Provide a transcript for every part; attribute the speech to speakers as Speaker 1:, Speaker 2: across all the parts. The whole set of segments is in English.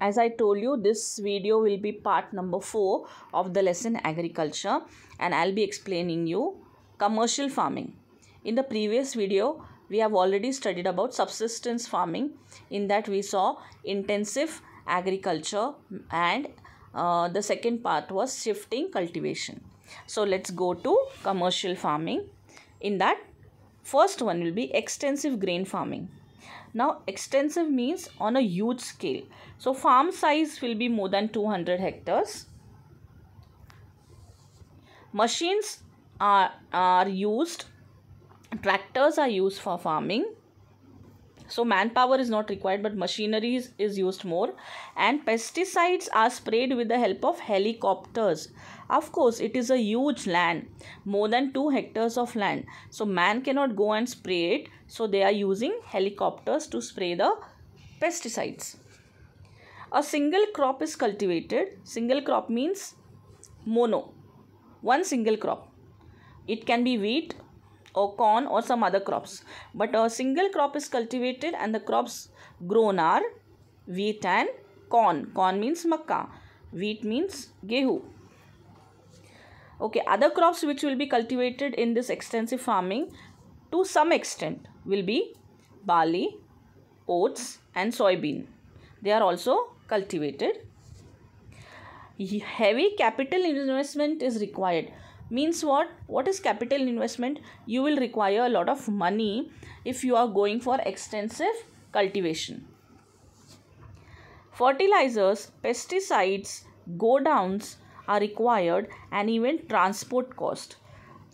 Speaker 1: as I told you this video will be part number 4 of the lesson agriculture and I'll be explaining you commercial farming. In the previous video we have already studied about subsistence farming in that we saw intensive agriculture and uh, the second part was shifting cultivation. So let's go to commercial farming. In that first one will be extensive grain farming. Now extensive means on a huge scale. So farm size will be more than 200 hectares. Machines are, are used, tractors are used for farming. So manpower is not required but machineries is used more and pesticides are sprayed with the help of helicopters. Of course it is a huge land more than 2 hectares of land. So man cannot go and spray it so they are using helicopters to spray the pesticides. A single crop is cultivated. Single crop means mono. One single crop. It can be wheat, or corn or some other crops. But a single crop is cultivated and the crops grown are wheat and corn. Corn means makkah. Wheat means gehu. Okay, other crops which will be cultivated in this extensive farming to some extent will be barley, oats and soybean. They are also cultivated. Heavy capital investment is required means what what is capital investment you will require a lot of money if you are going for extensive cultivation fertilizers pesticides go downs are required and even transport cost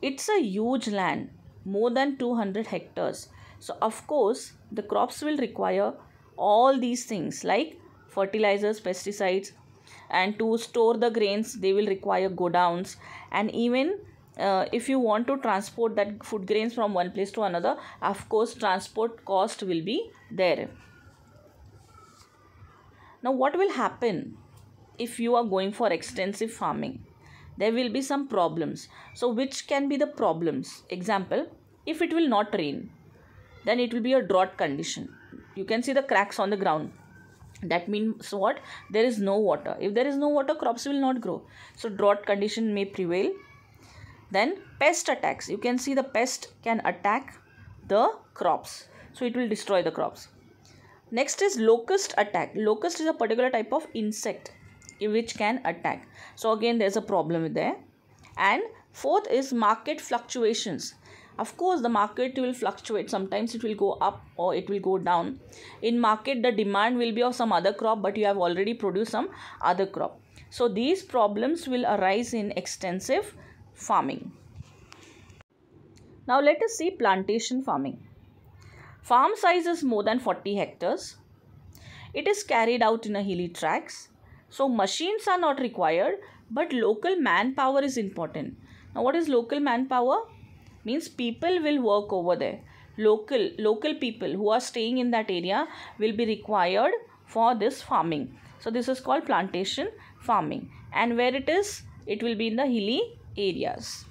Speaker 1: it's a huge land more than 200 hectares so of course the crops will require all these things like fertilizers pesticides and to store the grains they will require godowns and even uh, if you want to transport that food grains from one place to another of course transport cost will be there now what will happen if you are going for extensive farming there will be some problems so which can be the problems example if it will not rain then it will be a drought condition you can see the cracks on the ground that means what there is no water if there is no water crops will not grow so drought condition may prevail then pest attacks you can see the pest can attack the crops so it will destroy the crops next is locust attack locust is a particular type of insect which can attack so again there's a problem there and fourth is market fluctuations of course the market will fluctuate sometimes it will go up or it will go down in market the demand will be of some other crop but you have already produced some other crop so these problems will arise in extensive farming now let us see plantation farming farm size is more than 40 hectares it is carried out in a hilly tracks. so machines are not required but local manpower is important now what is local manpower means people will work over there local local people who are staying in that area will be required for this farming so this is called plantation farming and where it is it will be in the hilly areas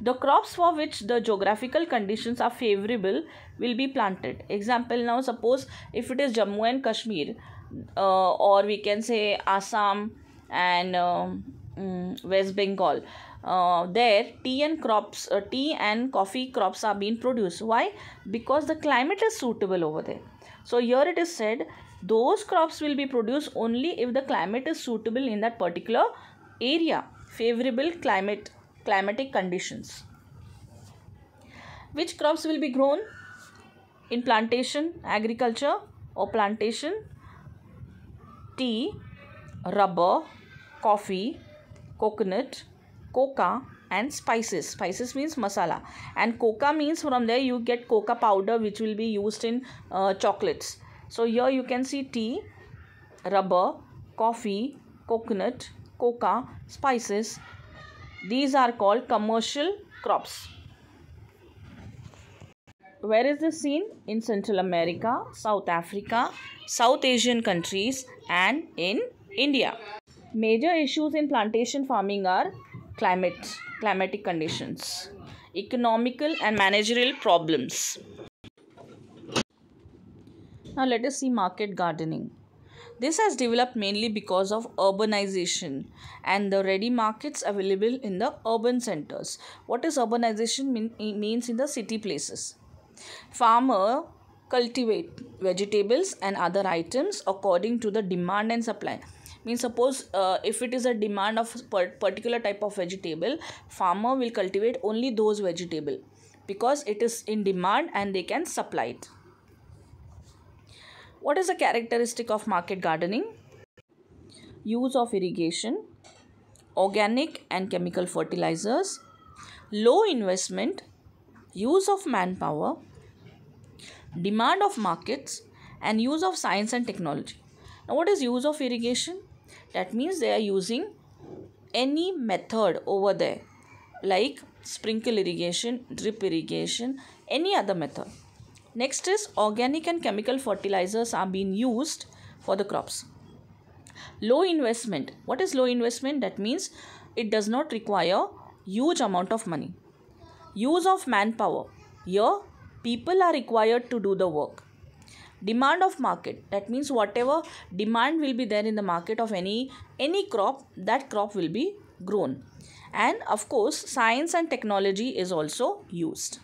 Speaker 1: the crops for which the geographical conditions are favorable will be planted example now suppose if it is jammu and kashmir uh, or we can say assam and uh, mm, west bengal uh, there tea and crops uh, tea and coffee crops are being produced why because the climate is suitable over there so here it is said those crops will be produced only if the climate is suitable in that particular area favorable climate climatic conditions which crops will be grown in plantation agriculture or plantation tea rubber coffee coconut coca and spices spices means masala and coca means from there you get coca powder which will be used in uh, chocolates so here you can see tea rubber coffee coconut coca spices these are called commercial crops where is this seen in central america south africa south asian countries and in india major issues in plantation farming are climate climatic conditions economical and managerial problems now let us see market gardening this has developed mainly because of urbanization and the ready markets available in the urban centers what is urbanization mean, means in the city places farmer cultivate vegetables and other items according to the demand and supply means suppose uh, if it is a demand of particular type of vegetable farmer will cultivate only those vegetable because it is in demand and they can supply it what is the characteristic of market gardening use of irrigation organic and chemical fertilizers low investment use of manpower demand of markets and use of science and technology now what is use of irrigation that means they are using any method over there like sprinkle irrigation drip irrigation any other method next is organic and chemical fertilizers are being used for the crops low investment what is low investment that means it does not require huge amount of money use of manpower here people are required to do the work demand of market that means whatever demand will be there in the market of any any crop that crop will be grown and of course science and technology is also used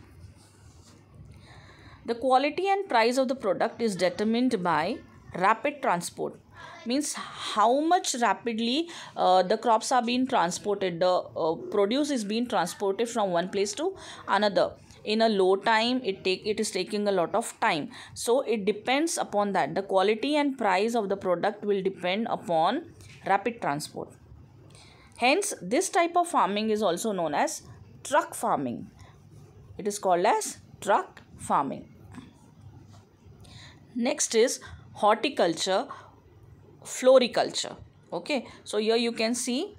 Speaker 1: the quality and price of the product is determined by rapid transport means how much rapidly uh, the crops are being transported the uh, produce is being transported from one place to another in a low time it take it is taking a lot of time so it depends upon that the quality and price of the product will depend upon rapid transport hence this type of farming is also known as truck farming it is called as truck farming next is horticulture floriculture okay so here you can see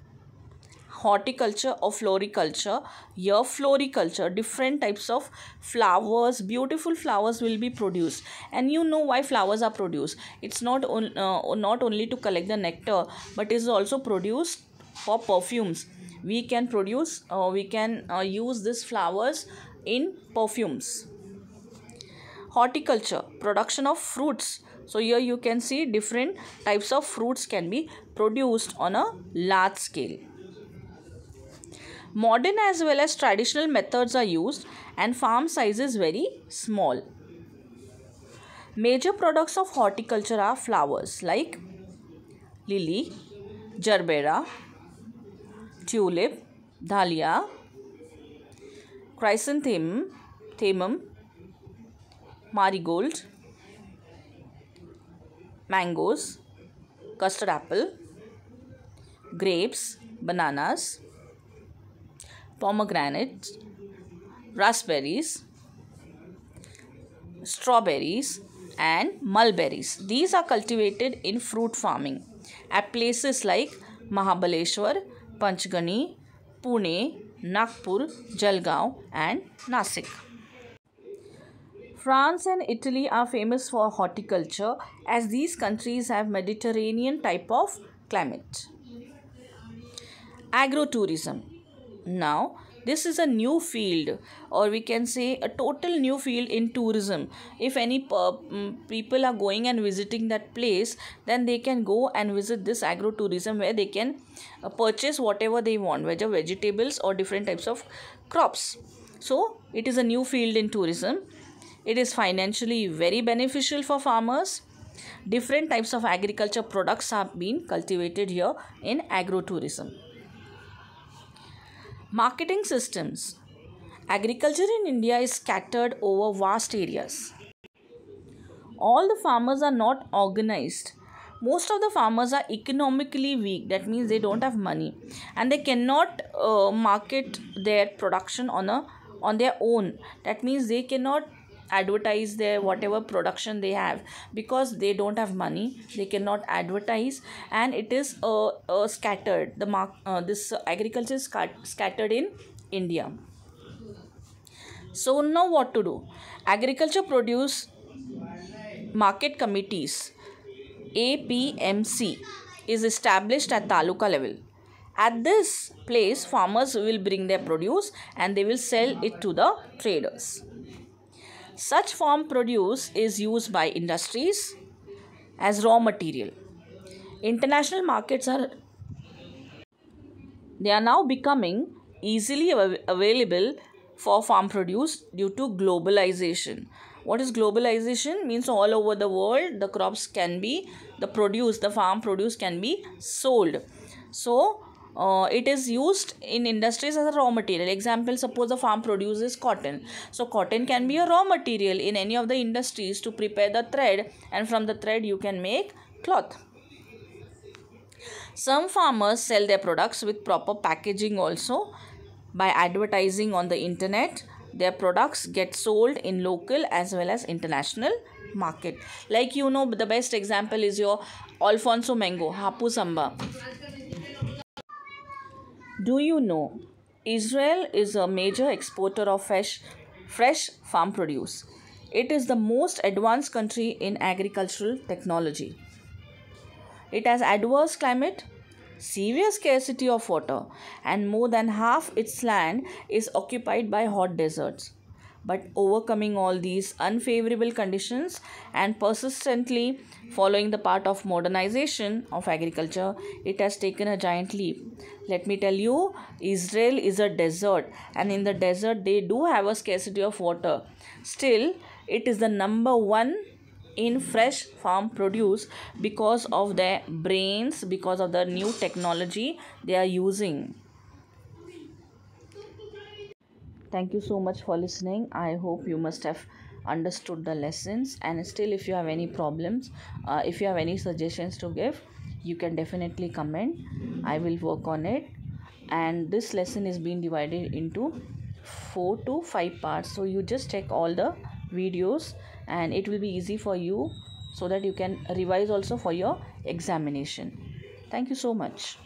Speaker 1: horticulture or floriculture here floriculture different types of flowers beautiful flowers will be produced and you know why flowers are produced it's not on, uh, not only to collect the nectar but is also produced for perfumes we can produce uh, we can uh, use these flowers in perfumes horticulture production of fruits so here you can see different types of fruits can be produced on a large scale Modern as well as traditional methods are used and farm size is very small. Major products of horticulture are flowers like lily, gerbera, tulip, dahlia, chrysanthemum, themum, marigold, mangoes, custard apple, grapes, bananas, pomegranates, raspberries, strawberries, and mulberries. These are cultivated in fruit farming at places like Mahabaleshwar, Panchgani, Pune, Nagpur, Jalgaon, and Nasik. France and Italy are famous for horticulture as these countries have Mediterranean type of climate. Agrotourism now this is a new field or we can say a total new field in tourism if any mm, people are going and visiting that place then they can go and visit this agro tourism where they can uh, purchase whatever they want whether vegetables or different types of crops so it is a new field in tourism it is financially very beneficial for farmers different types of agriculture products have been cultivated here in agro tourism Marketing systems. Agriculture in India is scattered over vast areas. All the farmers are not organized. Most of the farmers are economically weak, that means they don't have money and they cannot uh, market their production on a on their own that means they cannot advertise their whatever production they have because they don't have money they cannot advertise and it is uh, uh, scattered the mark uh, this agriculture is scattered in india so now what to do agriculture produce market committees apmc is established at taluka level at this place farmers will bring their produce and they will sell it to the traders such farm produce is used by industries as raw material. International markets are they are now becoming easily av available for farm produce due to globalization. What is globalization? Means all over the world the crops can be the produce the farm produce can be sold. So uh, it is used in industries as a raw material example suppose the farm produces cotton so cotton can be a raw material in any of the industries to prepare the thread and from the thread you can make cloth some farmers sell their products with proper packaging also by advertising on the internet their products get sold in local as well as international market like you know the best example is your alfonso mango samba. Do you know Israel is a major exporter of fresh, fresh farm produce? It is the most advanced country in agricultural technology. It has adverse climate, severe scarcity of water, and more than half its land is occupied by hot deserts. But overcoming all these unfavorable conditions and persistently following the path of modernization of agriculture, it has taken a giant leap let me tell you israel is a desert and in the desert they do have a scarcity of water still it is the number one in fresh farm produce because of their brains because of the new technology they are using thank you so much for listening i hope you must have understood the lessons and still if you have any problems uh, if you have any suggestions to give you can definitely comment i will work on it and this lesson is being divided into four to five parts so you just check all the videos and it will be easy for you so that you can revise also for your examination thank you so much